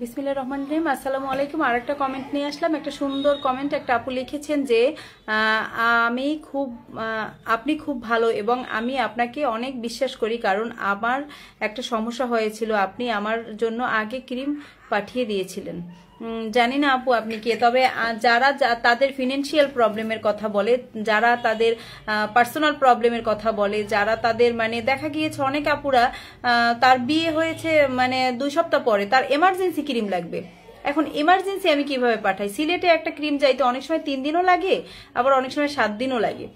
বিসমিল্লা রহমান রহিম আসসালামু আলাইকুম আর একটা কমেন্ট নিয়ে আসলাম একটা সুন্দর কমেন্ট একটা আপু লিখেছেন যে আমি খুব আপনি খুব ভালো এবং আমি আপনাকে অনেক বিশ্বাস করি কারণ আমার একটা সমস্যা হয়েছিল আপনি আমার জন্য আগে ক্রিম পাঠিয়ে দিয়েছিলেন জানি না আপু আপনি কে তবে যারা তাদের ফিনান্সিয়াল প্রবলেমের কথা বলে যারা তাদের পার্সোনাল প্রবলেমের কথা বলে যারা তাদের মানে দেখা গিয়েছে অনেক আপুরা তার বিয়ে হয়েছে মানে দুই সপ্তাহ পরে তার এমার্জেন্সি ক্রিম লাগবে এখন এমার্জেন্সি আমি কিভাবে পাঠাই সিলেটে একটা ক্রিম যাইতে অনেক সময় তিন দিনও লাগে আবার অনেক সময় সাত দিনও লাগে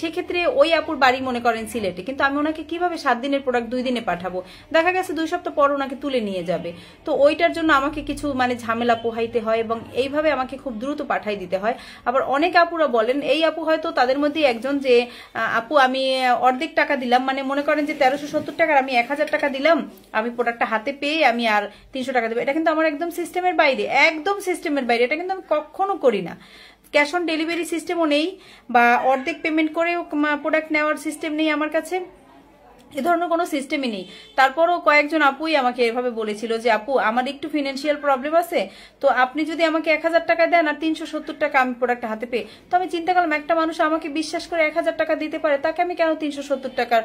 সেক্ষেত্রে ওই আপুর বাড়ি মনে করেন সিলেটে কিন্তু আমি ওনাকে কিভাবে সাত দিনের প্রোডাক্ট দুই দিনে পাঠাবো দেখা গেছে দুই সপ্তাহ পর ওনাকে তুলে নিয়ে যাবে তো ওইটার জন্য আমাকে কিছু মানে ঝামেলা পোহাইতে হয় এবং এইভাবে আমাকে খুব দ্রুত পাঠাই দিতে হয় আবার অনেক আপুরা বলেন এই আপু হয়তো তাদের মধ্যে একজন যে আপু আমি অর্ধেক টাকা দিলাম মানে মনে করেন যে তেরোশো সত্তর টাকার আমি এক হাজার টাকা দিলাম আমি প্রোডাক্টটা হাতে পেয়ে আমি আর তিনশো টাকা দেবো এটা কিন্তু আমার একদম সিস্টেমের বাইরে একদম সিস্টেমের বাইরে এটা কিন্তু আমি কখনো করি না ক্যাশ অন ডেলিভারি সিস্টেমও নেই বা অর্ধেক পেমেন্ট করেও প্রোডাক্ট নেওয়ার সিস্টেম নেই আমার কাছে এ ধরনের কোনো সিস্টেমই নেই তারপরও কয়েকজন আপুই আমাকে এভাবে বলেছিল যে আপু আমার একটু ফিনান্সিয়াল প্রবলেম আছে তো আপনি যদি আমাকে এক হাজার টাকা দেন আর তিনশো সত্তর টাকা আমি প্রোডাক্ট হাতে পেয়ে তো আমি চিন্তা করলাম একটা মানুষ আমাকে বিশ্বাস করে এক হাজার টাকা দিতে পারে তাকে আমি কেন তিনশো সত্তর টাকার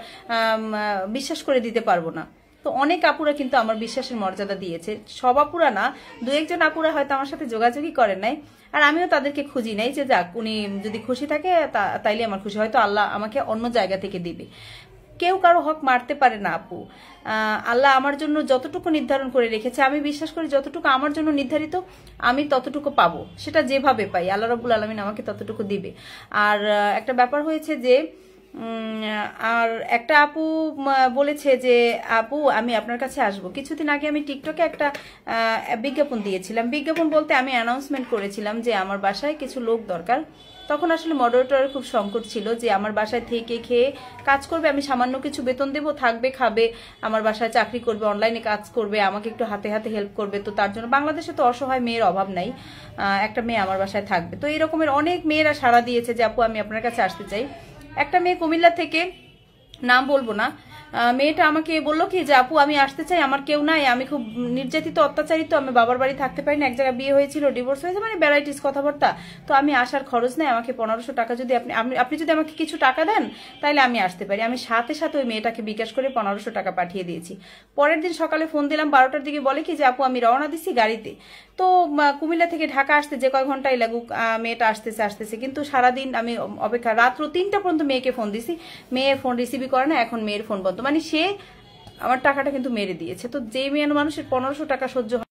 বিশ্বাস করে দিতে পারবো না তো অনেক আপুরা কিন্তু আমার বিশ্বাসের মর্যাদা দিয়েছে সব আপুরা না দু একজন আপুরা হয়তো আমার সাথে যোগাযোগই করেন নাই আর আমিও তাদেরকে খুঁজি নাই যে যাক উনি যদি খুশি থাকে তাইলে আমার খুশি হয়তো আল্লাহ আমাকে অন্য জায়গা থেকে দিবে কেউ কারো হক মারতে পারে না আপু আল্লাহ আমার জন্য যতটুকু নির্ধারণ করে রেখেছে আমি বিশ্বাস করি যতটুকু আমার জন্য নির্ধারিত আমি ততটুকু পাবো সেটা যেভাবে পাই আল্লাহ রবুল আলমিন আমাকে ততটুকু দিবে আর একটা ব্যাপার হয়েছে যে আর একটা আপু বলেছে যে আপু আমি আপনার কাছে আসবো কিছুদিন আগে আমি টিকটকে একটা বিজ্ঞাপন দিয়েছিলাম বিজ্ঞাপন বলতে আমি অ্যানাউন্সমেন্ট করেছিলাম যে আমার বাসায় কিছু লোক দরকার তখন আসলে মডারেটরের খুব সংকট ছিল যে আমার বাসায় থেকে খেয়ে কাজ করবে আমি সামান্য কিছু বেতন দেব থাকবে খাবে আমার বাসায় চাকরি করবে অনলাইনে কাজ করবে আমাকে একটু হাতে হাতে হেল্প করবে তো তার জন্য বাংলাদেশে তো অসহায় মেয়ের অভাব নাই একটা মেয়ে আমার বাসায় থাকবে তো এই রকমের অনেক মেয়েরা সাড়া দিয়েছে যে আপু আমি আপনার কাছে আসতে চাই একটা মেয়ে কুমিল্লা থেকে নাম বলবো না মেয়েটা আমাকে বললো কি যে আপু আমি আসতে চাই আমার কেউ নাই আমি খুব নির্যাতিত অত্যাচারিত আমি বাবার বাড়ি থাকতে পারি না এক জায়গায় বিয়ে হয়েছিল ডিভোর্স হয়েছে মানে ভ্যারাইটিস কথাবার্তা তো আমি আসার খরচ নাই আমাকে পনেরোশো টাকা যদি আপনি আপনি যদি আমাকে কিছু টাকা দেন তাহলে আমি আসতে পারি আমি সাথে সাথে ওই মেয়েটাকে বিকাশ করে পনেরোশো টাকা পাঠিয়ে দিয়েছি পরের দিন সকালে ফোন দিলাম বারোটার দিকে বলে কি যে আপু আমি রওনা দিছি গাড়িতে তো কুমিল্লা থেকে ঢাকা আসতে যে কয় ঘন্টাই লাগুক মেয়েটা আসতেছে আসতেছে কিন্তু সারাদিন আমি অপেক্ষা রাত্র তিনটা পর্যন্ত মেয়েকে ফোন দিছি মেয়ে ফোন রিসিভই করে না এখন মেয়ের ফোন বন্ধ মানে সে আমার টাকাটা কিন্তু মেরে দিয়েছে তো যে মেয়ের মানুষের পনেরোশো টাকা সহ্য